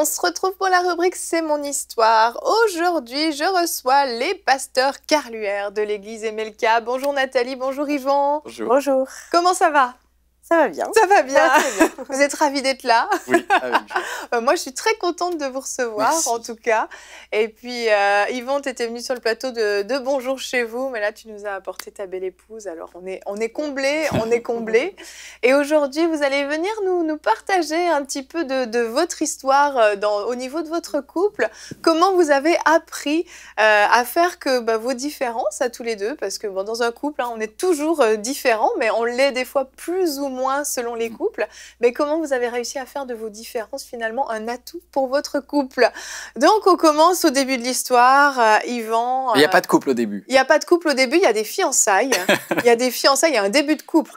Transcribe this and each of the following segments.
on se retrouve pour la rubrique C'est mon histoire. Aujourd'hui, je reçois les pasteurs Carluère de l'église Emelka. Bonjour Nathalie, bonjour Yvan. Bonjour. Bonjour. Comment ça va ça va bien. Ça va bien. Vous êtes ravie d'être là. Euh, moi, je suis très contente de vous recevoir, en tout cas. Et puis, euh, Yvon, tu étais venue sur le plateau de, de, Bonjour chez vous, mais là, tu nous as apporté ta belle épouse. Alors, on est, on est comblé, on est comblé. Et aujourd'hui, vous allez venir nous, nous partager un petit peu de, votre histoire euh, dans, au niveau de votre couple. Comment vous avez appris euh, à faire que bah, vos différences à tous les deux, parce que dans un couple, hein, on est toujours différent mais on l'est des fois plus ou moins selon les couples. Mais comment vous avez réussi à faire de vos différences finalement un atout pour votre couple Donc on commence au début de l'histoire, euh, Yvan. Il n'y a euh, pas de couple au début. Il n'y a pas de couple au début, il y a des fiançailles. Il y a des fiançailles, il y a un début de couple.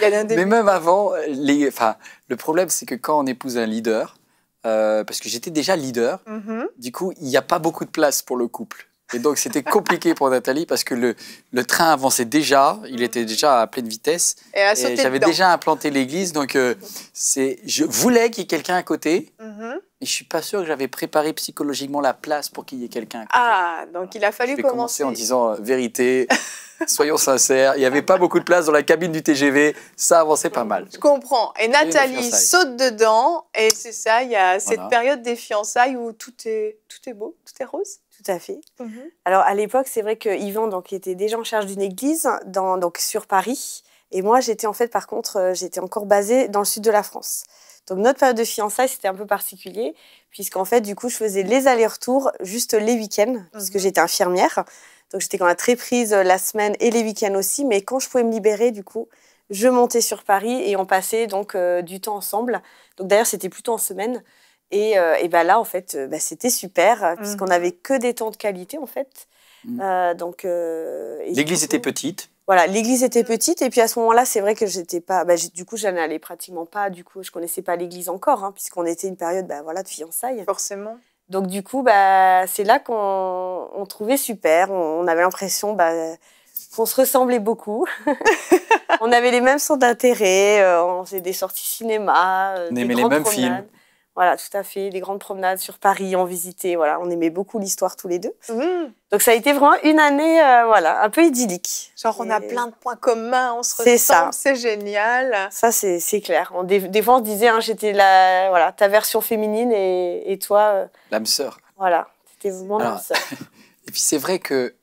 Mais même avant, les... enfin, le problème c'est que quand on épouse un leader, euh, parce que j'étais déjà leader, mhm. du coup il n'y a pas beaucoup de place pour le couple. Et donc, c'était compliqué pour Nathalie parce que le, le, train avançait déjà, il était déjà à pleine vitesse. Et, et j'avais déjà implanté l'église, donc euh, c'est, je voulais qu'il y ait quelqu'un à côté. Mm Et je suis pas sûr que j'avais préparé psychologiquement la place pour qu'il y ait quelqu'un. Ah, donc il a fallu je commencer. commencer en disant euh, vérité, soyons sincères. Il n'y avait pas beaucoup de place dans la cabine du TGV. Ça avançait pas mal. Je comprends. Et Nathalie saute dedans. Et c'est ça, il y a cette période des fiançailles où tout est, tout est beau, tout est rose. Tout à fait. Mmh Alors à l'époque, c'est vrai que Yvan donc, était déjà en charge d'une église dans, donc, sur Paris. Et moi, j'étais en fait, par contre, euh, j'étais encore basée dans le sud de la France. Donc notre période de fiançailles, c'était un peu particulier, puisqu'en fait, du coup, je faisais les allers-retours juste les week-ends, mmh parce que j'étais infirmière. Donc j'étais quand même très prise euh, la semaine et les week-ends aussi, mais quand je pouvais me libérer, du coup, je montais sur Paris et on passait donc euh, du temps ensemble. Donc d'ailleurs, c'était plutôt en semaine. Et, ben là, en fait, euh, bah, c'était super, euh, mm. puisqu'on n'avait que des temps de qualité, en fait. Mm. donc l'église était petite. Voilà, l'église était mm. petite et puis à ce moment-là, c'est vrai que j'étais pas, bah, du coup, j'en allais pratiquement pas. Du coup, je connaissais pas l'église encore, hein, puisqu'on était une période, bah, voilà, de fiançailles. Forcément. Donc du coup, bah, c'est là qu'on trouvait super. On, avait l'impression bah, qu'on se ressemblait beaucoup. on avait les mêmes centres d'intérêt. on faisait des sorties cinéma, on aimait les mêmes films. Voilà, tout à fait. les grandes promenades sur Paris, en visiter. Voilà, on aimait beaucoup l'histoire tous les deux. Mmh. Donc ça a été vraiment une année, euh, voilà, un peu idyllique. Genre on a plein de points communs, on se ressemble, c'est génial. Ça c'est clair. des, fois on disait, hein, j'étais la, voilà, ta version féminine et, et toi. Euh, l'âme sœur. Voilà, c'était vraiment âme sœur. et puis c'est vrai que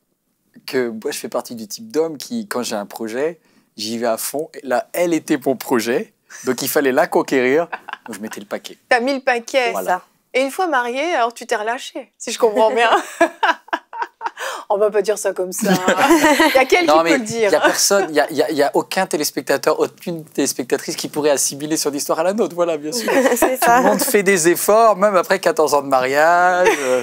que moi je fais partie du type d'homme qui, quand j'ai un projet, j'y vais à fond. Et là, elle était mon projet. Donc il fallait la conquérir. je mettais le paquet. T'as mis le paquet, ça. Et une fois marié, alors tu t'es relâché, si je comprends bien. On va pas dire ça comme ça. Il hein. y a quelqu'un qui le dire. Il n'y a personne, il y, a, aucun téléspectateur, aucune téléspectatrice qui pourrait assimiler son histoire à la nôtre. Voilà, bien sûr. ça. Tout le monde fait des efforts, même après 14 ans de mariage. Euh.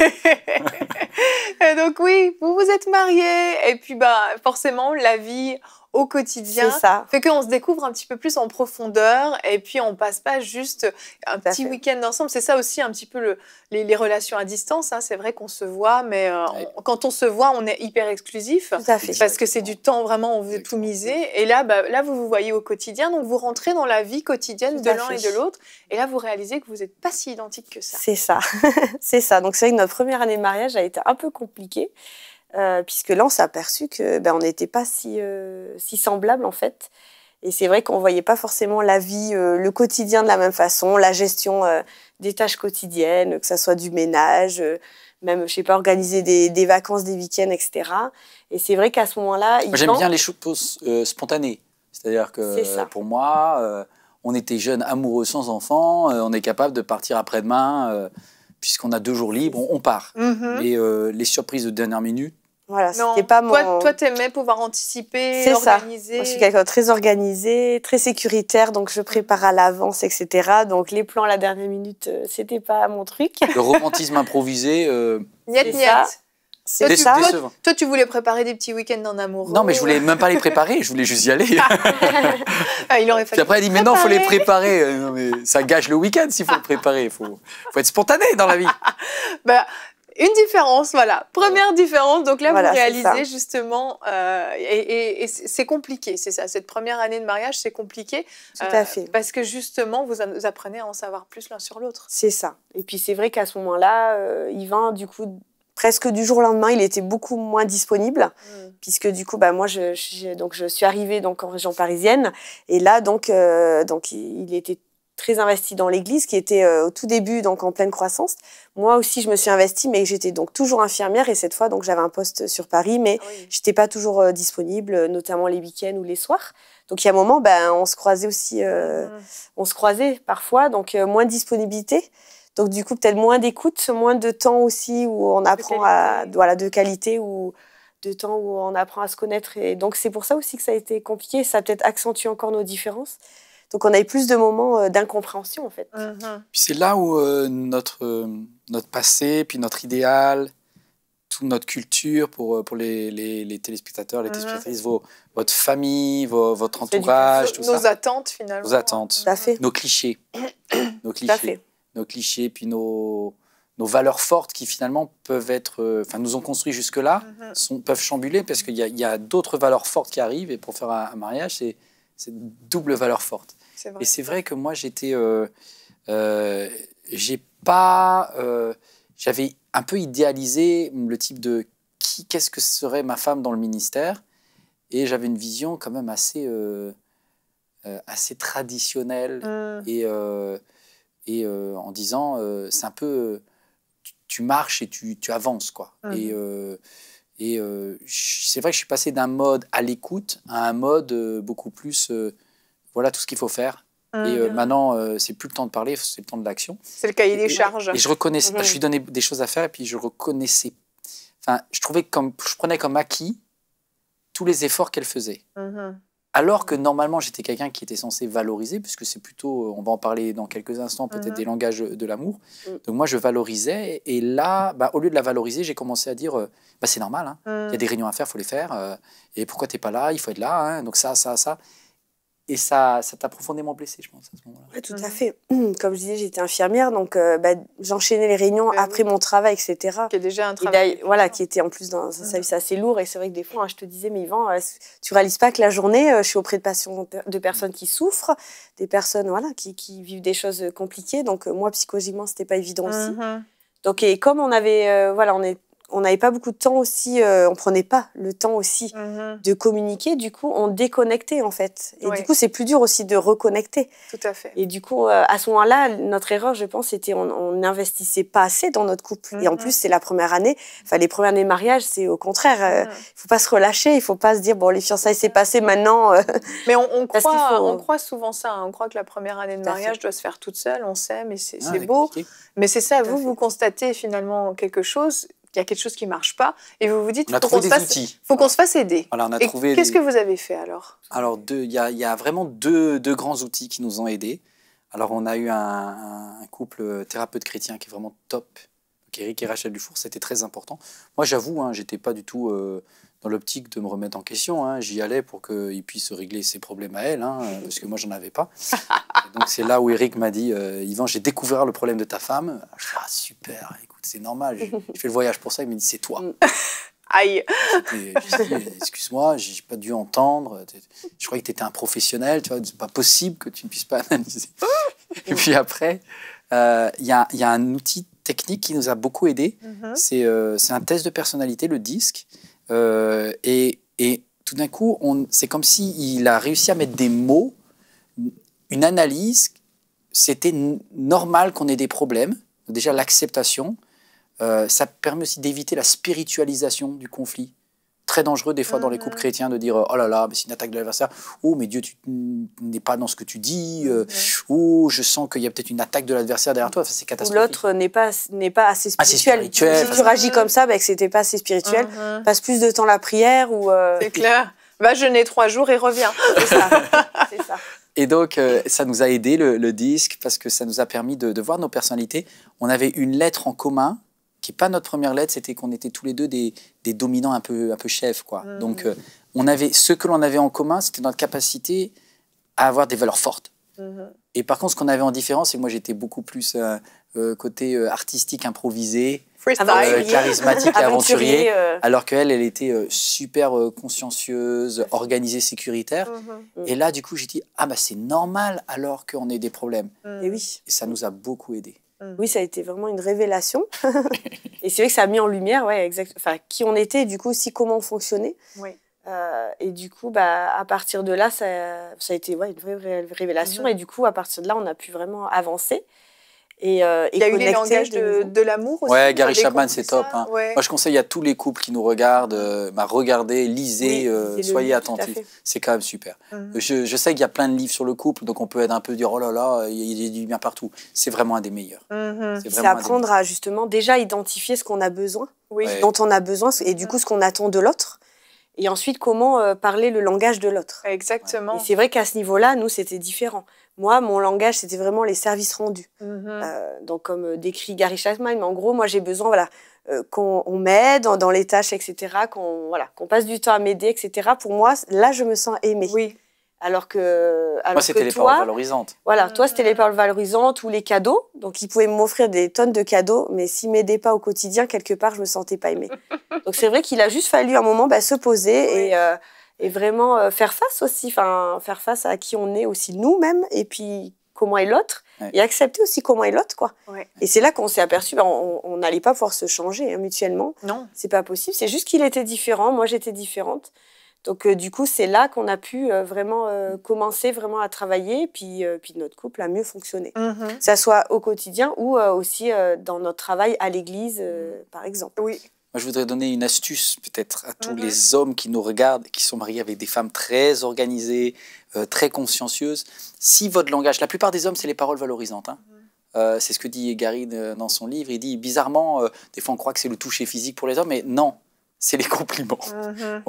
donc oui, vous vous êtes mariés et puis bah forcément la vie au quotidien. Ça. Fait qu'on se découvre un petit peu plus en profondeur et puis on passe pas juste un petit week-end ensemble. C'est ça aussi un petit peu les, relations à distance. Hein. C'est vrai qu'on se voit, mais euh, quand on se voit, on est hyper exclusif. Parce que c'est du temps vraiment, on veut tout miser. Et là, bah, là, vous vous voyez au quotidien. Donc vous rentrez dans la vie quotidienne de l'un et de l'autre. Et là, vous réalisez que vous n'êtes pas si identiques que ça. C'est ça. c'est ça. Donc c'est vrai que notre première année de mariage a été un peu compliquée. Euh, puisque là, on s'est aperçu que ben, on n'était pas si, euh, si semblables, en fait. Et c'est vrai qu'on ne voyait pas forcément la vie, euh, le quotidien de la même façon, la gestion des tâches quotidiennes, que ce soit du ménage, même, je sais pas, organiser des, vacances, des week-ends, etc. Et c'est vrai qu'à ce moment-là... J'aime bien les choses spontanées. C'est-à-dire que pour moi, on était jeunes, amoureux, sans enfants, on est capable de partir après-demain puisqu'on a deux jours libres, on, part. Mm-hmm. Et les surprises de dernière minute, voilà, c'était pas toi, Toi, t'aimais pouvoir anticiper, c'est Ça. Moi, je suis quelqu'un de très organisé, très sécuritaire, donc je prépare à l'avance, etc. Donc les plans à la dernière minute, euh, c'était pas mon truc. Le romantisme improvisé. Euh... Niet, c'est toi, ça. Toi, toi, tu voulais préparer des petits week-ends en amour. Non, mais je voulais même pas les préparer, je voulais juste y aller. ah, il aurait fallu. après, dit Mais non, faut les préparer. Euh, ça gâche le week-end s'il faut le préparer. Il faut, faut être spontané dans la vie. Ben... Une différence, voilà. Première différence. Donc là, vous réalisez justement, euh, et, c'est compliqué, c'est ça. Cette première année de mariage, c'est compliqué. Tout à euh, fait. Parce que justement, vous apprenez à en savoir plus l'un sur l'autre. C'est ça. Et puis c'est vrai qu'à ce moment-là, euh, du coup, presque du jour au lendemain, il était beaucoup moins disponible, mm. puisque du coup, bah, moi, je, donc, je suis arrivée donc, en région parisienne, et là, donc, euh, donc il était très investie dans l'Église, qui était euh, au tout début donc en pleine croissance. Moi aussi, je me suis investie, mais j'étais donc toujours infirmière et cette fois, donc j'avais un poste sur Paris, mais ah j'étais pas toujours euh, disponible, notamment les week-ends ou les soirs. Donc il y a un moment, ben on se croisait aussi, euh, ah. on se croisait parfois, donc moins de disponibilité. Donc du coup, peut-être moins d'écoute, moins de temps aussi où on apprend à voilà de qualité ou de temps où on apprend à se connaître. Et donc, c'est pour ça aussi que ça a été compliqué. Ça peut-être accentué encore nos différences. Donc on a eu plus de moments euh, d'incompréhension en fait. Uh-huh. Puis c'est là où euh, notre, euh, notre passé, puis notre idéal, toute notre culture pour, pour les, les, les téléspectateurs, les uh-huh. téléspectatrices, vos, votre famille, votre entourage, tout nos ça. Nos attentes finalement. Nos attentes. Nos clichés. nos clichés. Nos clichés, puis nos, nos valeurs fortes qui finalement peuvent être, enfin nous ont construit jusque là, uh-huh. sont, peuvent chambuler parce qu'il y a, a d'autres valeurs fortes qui arrivent et pour faire un, un mariage c'est double valeur forte. Et c'est vrai que moi, j'étais. Euh, euh, j'ai pas. Euh, j'avais un peu idéalisé le type de qu'est-ce que serait ma femme dans le ministère. Et j'avais une vision quand même assez, assez traditionnelle. Mmh. Et, et en disant, c'est un peu. Tu, marches et tu, avances, quoi. Mmh. Et. Et c'est vrai que je suis passé d'un mode à l'écoute à un mode beaucoup plus voilà tout ce qu'il faut faire. Et euh, mhm. maintenant, euh, c'est plus le temps de parler, c'est le temps de l'action. C'est le cahier des charges. Et je reconnaissais, mhm. je lui donnais des choses à faire, et puis je reconnaissais. Enfin, je trouvais comme, je prenais comme acquis tous les efforts qu'elle faisait. Mhm. Alors que normalement, j'étais quelqu'un qui était censé valoriser, puisque c'est plutôt, euh, on va en parler dans quelques instants, peut-être des langages de l'amour. Mm. Donc moi, je valorisais, et là, bah, au lieu de la valoriser, j'ai commencé à dire, bah, c'est normal, hein. il y a mm. des réunions à faire, il faut les faire, et pourquoi tu n'es pas là, il faut être là, hein. donc ça, ça, ça. Et ça, ça t'a profondément blessé, je pense, à ce moment-là. Ouais, tout à fait. Hum, comme je disais, j'étais infirmière, donc euh, bah, j'enchaînais les réunions ben après mon travail, etc. Qui est déjà un travail. voilà, qui était en plus dans un service assez lourd. Et c'est vrai que des fois, hein, je te disais, mais Yvan, euh, tu réalises pas que la journée, euh, je suis auprès de patients, de personnes qui souffrent, des personnes voilà, qui, vivent des choses compliquées. Donc moi, psychologiquement, c'était pas évident aussi. Mhm. Donc, et comme on avait, voilà, on, est, on n'avait pas beaucoup de temps aussi, euh, on prenait pas le temps aussi mhm. de communiquer. Du coup, on déconnectait en fait. Et du coup, c'est plus dur aussi de reconnecter. Tout à fait. Et du coup, euh, à ce moment-là, notre erreur, je pense, c'était on n'investissait pas assez dans notre couple. Et en mhm. plus, c'est la première année. Enfin, les premières années de mariage, c'est au contraire. Euh, mhm. Il ne faut pas se relâcher. Il faut pas se dire bon, les fiançailles c'est passé maintenant. Mais on, croit, on croit souvent ça. Hein. On croit que la première année de mariage doit se faire toute seule. On sait, mais c'est ah, beau. Mais c'est ça. vous, vous constatez finalement quelque chose il y a quelque chose qui ne marche pas, et vous vous dites, il faut qu'on se, fasse aider. alors on a trouvé qu'est-ce que vous avez fait alors Alors, il y, a vraiment deux, grands outils qui nous ont aidés. Alors, on a eu un, couple thérapeute chrétien qui est vraiment top, Eric et Rachel Dufour, c'était très important. Moi, j'avoue, hein, j'étais pas du tout euh, dans l'optique de me remettre en question. Hein. J'y allais pour qu'il puisse régler ses problèmes à elle, hein, parce que moi, j'en avais pas. donc c'est là où Eric m'a dit euh, Yvan, j'ai découvert le problème de ta femme. Je ah, super, écoute, c'est normal, je fais le voyage pour ça. Il me dit c'est toi. Mm. Aïe Excuse-moi, j'ai pas dû entendre. Je croyais que tu étais un professionnel, tu vois, c'est pas possible que tu ne puisses pas analyser. Et puis après, euh, il y, a, un outil technique qui nous a beaucoup aidé. Mm-hmm. Euh, c'est un test de personnalité, le disque. et, tout d'un coup, c'est comme s'il il a réussi à mettre des mots une analyse, c'était normal qu'on ait des problèmes, déjà l'acceptation, euh, ça permet aussi d'éviter la spiritualisation du conflit. Très dangereux des fois dans les ah. couples chrétiens de dire euh, oh là là, c'est une attaque de l'adversaire, oh mais Dieu, tu n'es pas dans ce que tu dis, euh, oh je sens qu'il y a peut-être une attaque de l'adversaire derrière toi, c'est catastrophique. L'autre n'est pas, n'est pas assez spirituel. Si tu réagis comme ça, bah, c'était pas assez spirituel, uh-huh. passe plus de temps à la prière ou. C'est clair, va jeûner trois jours et reviens. c'est ça. Et donc, euh, ça nous a aidé le, disque parce que ça nous a permis de, voir nos personnalités. On avait une lettre en commun qui n'est pas notre première lettre, c'était qu'on était tous les deux des, dominants un peu, un peu chefs. Quoi. Mmh. Donc, euh, on avait, ce que l'on avait en commun, c'était notre capacité à avoir des valeurs fortes. Mmh. Et par contre, ce qu'on avait en différence, et moi j'étais beaucoup plus euh, euh, côté euh, artistique improvisé, euh, charismatique aventurier, alors qu'elle, elle était super consciencieuse, organisée, sécuritaire. Mm-hmm. Mm. Et là, du coup, j'ai dit, ah bah c'est normal alors qu'on ait des problèmes. Mm. Et oui. Et ça nous a beaucoup aidés. Mm. Oui, ça a été vraiment une révélation. et c'est vrai que ça a mis en lumière ouais, exact, enfin, qui on était et du coup aussi comment on fonctionnait. et du coup, bah, à partir de là, ça, a été ouais, une vraie, révélation. Mm-hmm. Et du coup, à partir de là, on a pu vraiment avancer. Euh, et, il y a eu les langages de, l'amour aussi. Ouais, Gary Chapman, c'est top. Hein. Moi, je conseille à tous les couples qui nous regardent, euh, bah, regardez, lisez, euh, soyez attentifs. C'est quand même super. Mhm. je, sais qu'il y a plein de livres sur le couple, donc on peut être un peu dire oh là là, il y a du bien partout. C'est vraiment un des meilleurs. Mhm. C'est apprendre à justement déjà identifier ce qu'on a besoin, dont on a besoin, et du mhm. coup ce qu'on attend de l'autre et ensuite comment euh, parler le langage de l'autre. Exactement. Et c'est vrai qu'à ce niveau-là, nous, c'était différent. Moi, mon langage, c'était vraiment les services rendus. Mm-hmm. Euh, donc, comme euh, décrit Gary Chapman, mais en gros, moi, j'ai besoin voilà, euh, qu'on m'aide dans, les tâches, etc., qu'on voilà, qu'on passe du temps à m'aider, etc. Pour moi, là, je me sens aimée. Oui. Alors que. Alors moi, c'était les paroles valorisantes. Voilà, toi, c'était les mm-hmm. paroles valorisantes ou les cadeaux. Donc, ils pouvaient m'offrir des tonnes de cadeaux, mais s'ils m'aidaient pas au quotidien, quelque part, je me sentais pas aimée. Donc, c'est vrai qu'il a juste fallu un moment bah, se poser et et vraiment euh, faire face aussi, enfin faire face à qui on est aussi nous-mêmes et puis comment est l'autre et accepter aussi comment est l'autre quoi. Et c'est là qu'on s'est aperçu ben, on n'allait pas pouvoir se changer hein, mutuellement. Non, c'est pas possible. C'est juste qu'il était différent, moi j'étais différente. Donc euh, du coup c'est là qu'on a pu euh, vraiment commencer vraiment à travailler puis puis notre couple a mieux fonctionné. Mhm. Ça soit au quotidien ou aussi dans notre travail à l'église par exemple. Oui. Moi, je voudrais donner une astuce peut-être à tous mhm. les hommes qui nous regardent, qui sont mariés avec des femmes très organisées, euh, très consciencieuses. Si votre langage, la plupart des hommes, c'est les paroles valorisantes. Hein. Mhm. Euh, c'est ce que dit Gary euh, dans son livre. Il dit bizarrement, des fois on croit que c'est le toucher physique pour les hommes, mais non, c'est les compliments. Mhm.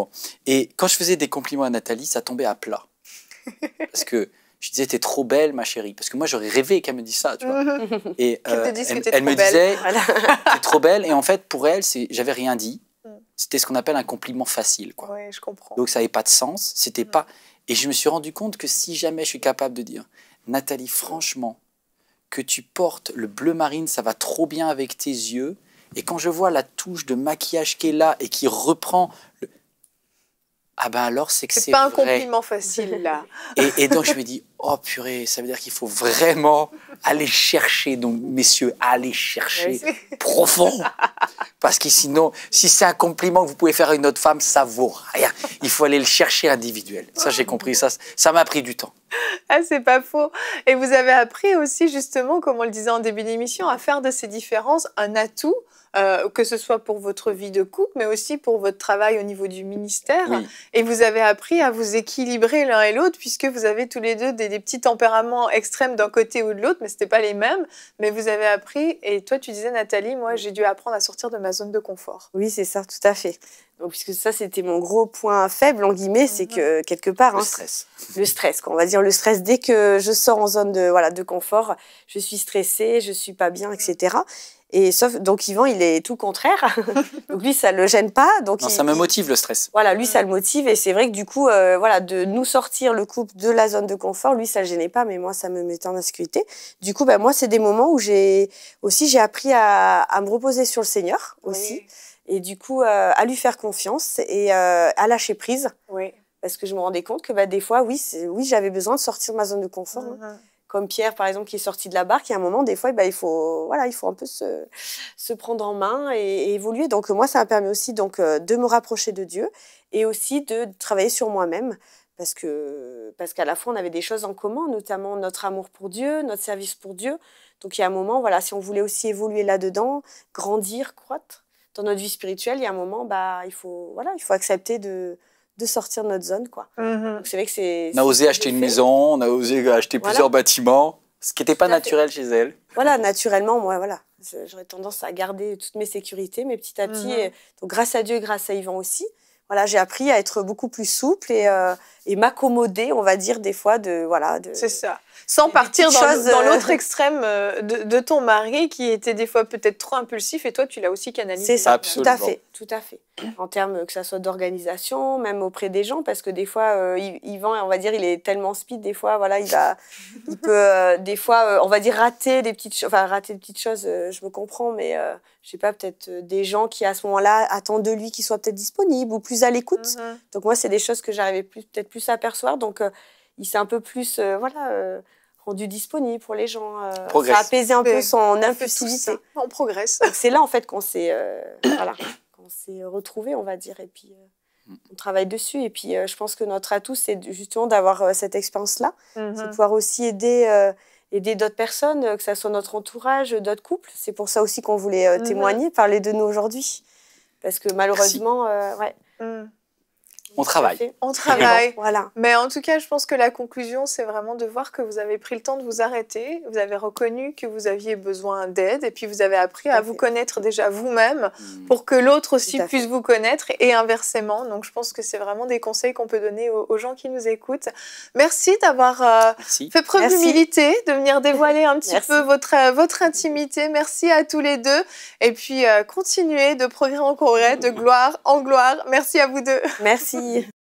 Et quand je faisais des compliments à Nathalie, ça tombait à plat. Parce que je disais, t'es trop belle, ma chérie. Parce que moi, j'aurais rêvé qu'elle me dise ça, tu vois. et euh, elle, me disait, t'es trop belle. Et en fait, pour elle, j'avais rien dit. Mm. C'était ce qu'on appelle un compliment facile, quoi. Oui, je comprends. Donc, ça n'avait pas de sens. C'était mm. pas. Et je me suis rendu compte que si jamais je suis capable de dire, Nathalie, franchement, que tu portes le bleu marine, ça va trop bien avec tes yeux. Et quand je vois la touche de maquillage qui est là et qui reprend, ah ben alors c'est que c'est pas un compliment facile là. Et, donc je me dis oh purée ça veut dire qu'il faut vraiment aller chercher donc messieurs aller chercher profond parce que sinon si c'est un compliment que vous pouvez faire à une autre femme ça vaut rien. Il faut aller le chercher individuel. Ça j'ai compris ça ça m'a pris du temps. Ah, c'est pas faux. Et vous avez appris aussi, justement, comme on le disait en début d'émission, à faire de ces différences un atout, euh, que ce soit pour votre vie de couple, mais aussi pour votre travail au niveau du ministère. Et vous avez appris à vous équilibrer l'un et l'autre, puisque vous avez tous les deux des, petits tempéraments extrêmes d'un côté ou de l'autre, mais ce c'était pas les mêmes. Mais vous avez appris, et toi, tu disais, Nathalie, moi, j'ai dû apprendre à sortir de ma zone de confort. Oui, c'est ça, tout à fait. Donc, puisque ça, c'était mon gros point faible, en guillemets, c'est mhm. que quelque part. Le hein, stress. Le stress, quoi. On va dire le stress. Dès que je sors en zone de, voilà, de confort, je suis stressée, je suis pas bien, etc. Et sauf, donc Yvan, il est tout contraire. donc lui, ça le gêne pas. Donc ça me motive le stress. Voilà, lui, ça mm. le motive. Et c'est vrai que du coup, euh, voilà, de nous sortir le couple de la zone de confort, lui, ça le gênait pas, mais moi, ça me mettait en insécurité. Du coup, ben, moi, c'est des moments où j'ai aussi j'ai appris à, à, me reposer sur le Seigneur aussi et du coup euh, à lui faire confiance et euh, à lâcher prise. Oui. Parce que je me rendais compte que bah, des fois, oui, oui j'avais besoin de sortir de ma zone de confort. Hein. Uh-huh. Comme Pierre, par exemple, qui est sorti de la barque, il y a un moment, des fois, bah, il, faut, voilà, il faut un peu se, prendre en main et, et, évoluer. Donc, moi, ça m'a permis aussi donc, euh, de me rapprocher de Dieu et aussi de travailler sur moi-même parce que parce qu'à la fois on avait des choses en commun, notamment notre amour pour Dieu, notre service pour Dieu. Donc il y a un moment, voilà, si on voulait aussi évoluer là-dedans, grandir, croître, dans notre vie spirituelle, il y a un moment, bah, il faut, voilà, il faut accepter de, de sortir de notre zone, quoi. Mm-hmm. C'est vrai que c'est. On a osé acheter une maison, on a osé acheter plusieurs bâtiments, ce qui n'était pas naturel chez elle. Voilà, naturellement, moi, voilà, j'aurais tendance à garder toutes mes sécurités, mais petit à petit, grâce à Dieu, grâce à Yvan aussi, voilà, j'ai appris à être beaucoup plus souple et, euh, m'accommoder, on va dire, des fois, de. Voilà, de, c'est ça sans partir dans, euh, l'autre extrême euh, de, ton mari qui était des fois peut-être trop impulsif et toi tu l'as aussi canalisé. C'est ça, tout à fait. Tout à fait. En termes que ça soit d'organisation, même auprès des gens, parce que des fois, euh, Yvan, on va dire, il est tellement speed, des fois, voilà, il peut, euh, des fois, on va dire rater des petites choses, enfin rater des petites choses, je me comprends, mais je sais pas, peut-être des gens qui à ce moment-là attendent de lui qu'il soit peut-être disponible ou plus à l'écoute. Mm-hmm. Donc moi, c'est des choses que j'arrivais peut-être plus à percevoir. Donc il s'est un peu plus euh, voilà euh, rendu disponible pour les gens. Euh, ça a apaisé un peu son impulsivité. On, progresse. C'est là en fait qu'on s'est voilà, qu'on s'est retrouvé, on va dire, et puis mm. on travaille dessus. Et puis, je pense que notre atout, c'est justement d'avoir cette expérience-là. Mm-hmm. C'est de pouvoir aussi aider, aider d'autres personnes, que ce soit notre entourage, d'autres couples. C'est pour ça aussi qu'on voulait mm-hmm. témoigner, parler de nous aujourd'hui. Parce que malheureusement, ouais, mm. On travaille. On travaille. voilà. Mais en tout cas, je pense que la conclusion, c'est vraiment de voir que vous avez pris le temps de vous arrêter, vous avez reconnu que vous aviez besoin d'aide, et puis vous avez appris à vous connaître déjà vous-même mm. pour que l'autre aussi puisse vous connaître, et inversement. Donc, je pense que c'est vraiment des conseils qu'on peut donner aux, gens qui nous écoutent. Merci d'avoir euh, fait preuve d'humilité, de venir dévoiler un petit peu votre, euh, votre intimité. Merci à tous les deux. Et puis, continuer euh, continuez de progrès en progrès, de gloire en gloire. Merci à vous deux. Merci. Yeah.